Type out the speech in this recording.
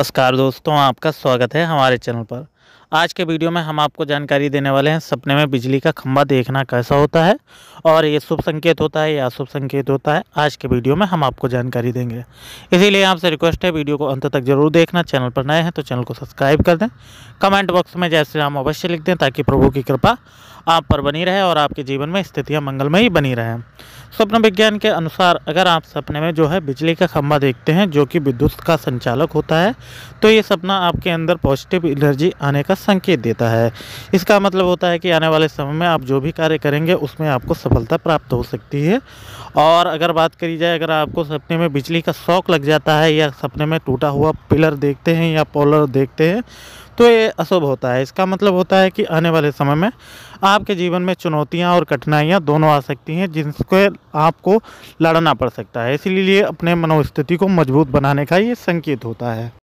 नमस्कार दोस्तों आपका स्वागत है हमारे चैनल पर आज के वीडियो में हम आपको जानकारी देने वाले हैं सपने में बिजली का खंभा देखना कैसा होता है और ये शुभ संकेत होता है या अशुभ संकेत होता है आज के वीडियो में हम आपको जानकारी देंगे इसीलिए आपसे रिक्वेस्ट है वीडियो को अंत तक जरूर देखना चैनल पर नए हैं तो चैनल को सब्सक्राइब कर दें कमेंट बॉक्स में जय श्री राम अवश्य लिख दें ताकि प्रभु की कृपा आप पर बनी रहे और आपके जीवन में स्थितियाँ मंगलमयी बनी रहें स्वप्न विज्ञान के अनुसार अगर आप सपने में जो है बिजली का खम्भा देखते हैं जो कि विद्युत का संचालक होता है तो ये सपना आपके अंदर पॉजिटिव एनर्जी आने का संकेत देता है इसका मतलब होता है कि आने वाले समय में आप जो भी कार्य करेंगे उसमें आपको सफलता प्राप्त हो सकती है और अगर बात करी जाए अगर आपको सपने में बिजली का शौक लग जाता है या सपने में टूटा हुआ पिलर देखते हैं या पोलर देखते हैं तो ये अशुभ होता है इसका मतलब होता है कि आने वाले समय में आपके जीवन में चुनौतियाँ और कठिनाइयाँ दोनों आ सकती हैं जिनसे आपको लड़ना पड़ सकता है इसीलिए अपने मनोस्थिति को मजबूत बनाने का ये संकेत होता है